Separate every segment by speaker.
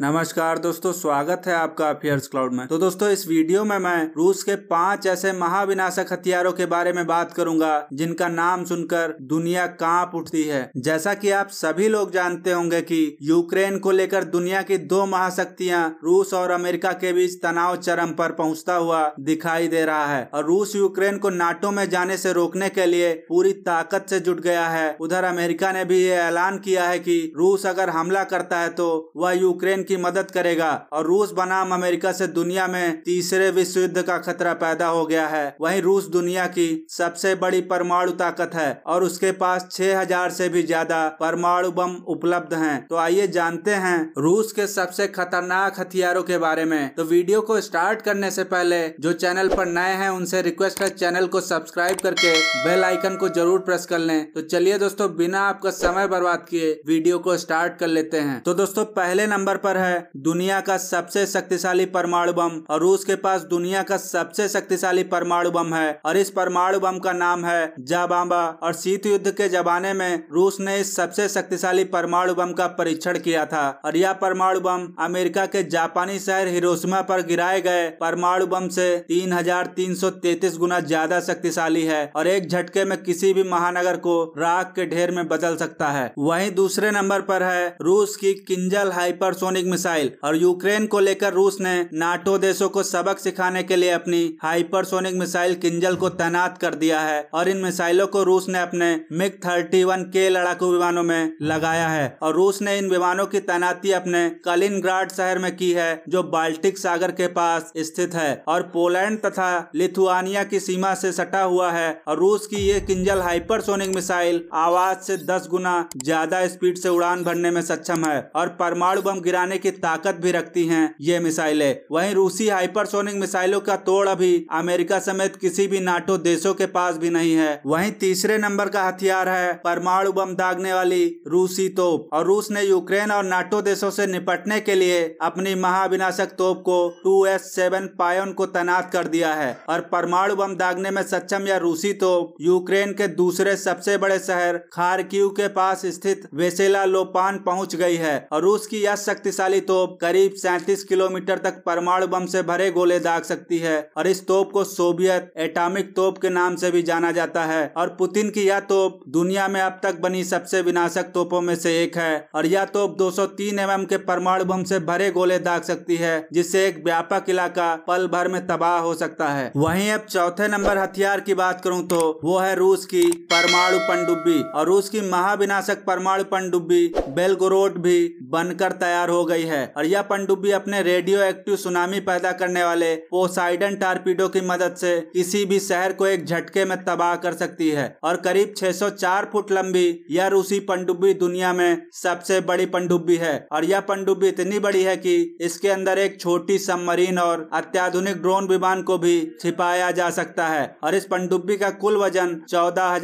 Speaker 1: नमस्कार दोस्तों स्वागत है आपका अफेयर्स क्लाउड में तो दोस्तों इस वीडियो में मैं रूस के पांच ऐसे महाविनाशक हथियारों के बारे में बात करूंगा जिनका नाम सुनकर दुनिया कांप उठती है जैसा कि आप सभी लोग जानते होंगे कि यूक्रेन को लेकर दुनिया की दो महाशक्तियां रूस और अमेरिका के बीच तनाव चरम पर पहुंचता हुआ दिखाई दे रहा है और रूस यूक्रेन को नाटो में जाने से रोकने के लिए पूरी ताकत से जुट गया है उधर अमेरिका ने भी ये ऐलान किया है की रूस अगर हमला करता है तो वह यूक्रेन की मदद करेगा और रूस बनाम अमेरिका से दुनिया में तीसरे विश्व युद्ध का खतरा पैदा हो गया है वहीं रूस दुनिया की सबसे बड़ी परमाणु ताकत है और उसके पास 6000 से भी ज्यादा परमाणु बम उपलब्ध हैं तो आइए जानते हैं रूस के सबसे खतरनाक हथियारों के बारे में तो वीडियो को स्टार्ट करने से पहले जो चैनल पर नए हैं उनसे रिक्वेस्ट है चैनल को सब्सक्राइब करके बेल आइकन को जरूर प्रेस कर लें तो चलिए दोस्तों बिना आपका समय बर्बाद किए वीडियो को स्टार्ट कर लेते हैं तो दोस्तों पहले नंबर पर है दुनिया का सबसे शक्तिशाली परमाणु बम और रूस के पास दुनिया का सबसे शक्तिशाली परमाणु बम है और इस परमाणु बम का नाम है जाबाम्बा और शीत युद्ध के जमाने में रूस ने इस सबसे शक्तिशाली परमाणु बम का परीक्षण किया था और यह परमाणु बम अमेरिका के जापानी शहर हिरोशिमा पर गिराए गए परमाणु बम से 3,333 गुना ज्यादा शक्तिशाली है और एक झटके में किसी भी महानगर को राख के ढेर में बदल सकता है वहीं दूसरे नंबर पर है रूस की किंजल हाइपरसोनिक मिसाइल और यूक्रेन को लेकर रूस ने नाटो देशों को सबक सिखाने के लिए अपनी हाइपरसोनिक मिसाइल किंजल को तैनात कर दिया है और इन मिसाइलों को रूस ने अपने मिग थर्टी वन के लड़ाकू विमानों में लगाया है और रूस ने इन विमानों की तैनाती अपने कलिन शहर में की है जो बाल्टिक सागर के पास स्थित है और पोलैंड तथा लिथुआनिया की सीमा से सटा हुआ है और रूस की ये किंजल हाइपरसोनिक मिसाइल आवाज से दस गुना ज्यादा स्पीड से उड़ान भरने में सक्षम है और परमाणु बम गिराने की ताकत भी रखती हैं ये मिसाइलें वहीं रूसी हाइपरसोनिक मिसाइलों का तोड़ अभी अमेरिका समेत किसी भी नाटो देशों के पास भी नहीं है वहीं तीसरे नंबर का हथियार है परमाणु बम दागने वाली रूसी तोप और रूस ने यूक्रेन और नाटो देशों से निपटने के लिए अपनी महाविनाशक तोप को टू एस सेवन पायन को तैनात कर दिया है और परमाणु बम दागने में सक्षम यह रूसी तोप यूक्रेन के दूसरे सबसे बड़े शहर खारकीव के पास स्थित वेसेला लोपान पहुंच गई है और रूस की यह शक्तिशाली वाली तोप करीब 37 किलोमीटर तक परमाणु बम से भरे गोले दाग सकती है और इस तोप को सोवियत एटॉमिक तोप के नाम से भी जाना जाता है और पुतिन की यह तोप दुनिया में अब तक बनी सबसे विनाशक तोपों में से एक है और यह तोप 203 एम के परमाणु बम से भरे गोले दाग सकती है जिससे एक व्यापक इलाका पल भर में तबाह हो सकता है वही अब चौथे नंबर हथियार की बात करूँ तो वो है रूस की परमाणु पनडुब्बी और रूस की महाविनाशक परमाणु पनडुब्बी बेलगोरोड भी बनकर तैयार हो गई है और यह पनडुब्बी अपने रेडियो एक्टिव सुनामी पैदा करने वाले पोसाइडन टारपीडो की मदद से किसी भी शहर को एक झटके में तबाह कर सकती है और करीब 604 फुट लंबी यह रूसी पनडुब्बी दुनिया में सबसे बड़ी पनडुब्बी है और यह पनडुब्बी इतनी बड़ी है की इसके अंदर एक छोटी सबमरीन और अत्याधुनिक ड्रोन विमान को भी छिपाया जा सकता है और इस पनडुब्बी का कुल वजन चौदह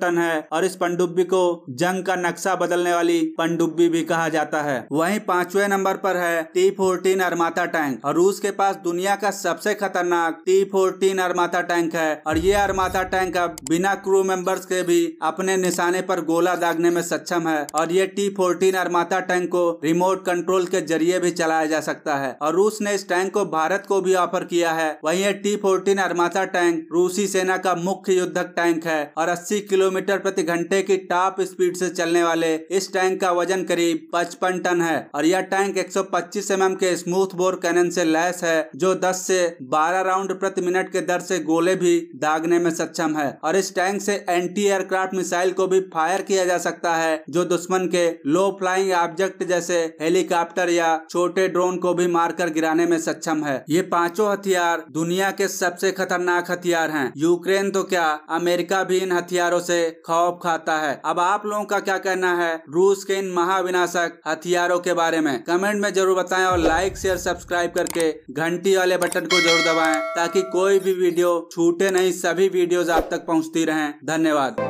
Speaker 1: टन है और इस पनडुब्बी को जंग का नक्शा बदलने वाली पनडुब्बी भी कहा जाता है वहीं पांचवे नंबर पर है टी फोर्टीन अरमाता टैंक और रूस के पास दुनिया का सबसे खतरनाक टी फोर्टीन अरमाता टैंक है और ये अरमाता टैंक अब बिना क्रू मेंबर्स के भी अपने निशाने पर गोला दागने में सक्षम है और ये टी फोर्टीन अरमाता टैंक को रिमोट कंट्रोल के जरिए भी चलाया जा सकता है और रूस ने इस टैंक को भारत को भी ऑफर किया है वही ये टी फोर्टीन अरमाता टैंक रूसी सेना का मुख्य युद्धक टैंक है और अस्सी किलोमीटर प्रति घंटे की टॉप स्पीड से चलने वाले इस टैंक का वजन करीब पचपन टन है और यह टैंक 125 एम के स्मूथ बोर कैनन से लैस है जो 10 से 12 राउंड प्रति मिनट के दर से गोले भी दागने में सक्षम है और इस टैंक से एंटी एयरक्राफ्ट मिसाइल को भी फायर किया जा सकता है जो दुश्मन के लो फ्लाइंग ऑब्जेक्ट जैसे हेलीकॉप्टर या छोटे ड्रोन को भी मारकर गिराने में सक्षम है ये पांचों हथियार दुनिया के सबसे खतरनाक हथियार हैं यूक्रेन तो क्या अमेरिका भी इन हथियारों से खौफ खाता है अब आप लोगों का क्या कहना है रूस के इन महाविनाशक हथियारों के बारे बारे में कमेंट में जरूर बताएं और लाइक शेयर सब्सक्राइब करके घंटी वाले बटन को जरूर दबाएं ताकि कोई भी वीडियो छूटे नहीं सभी वीडियोस आप तक पहुंचती रहें धन्यवाद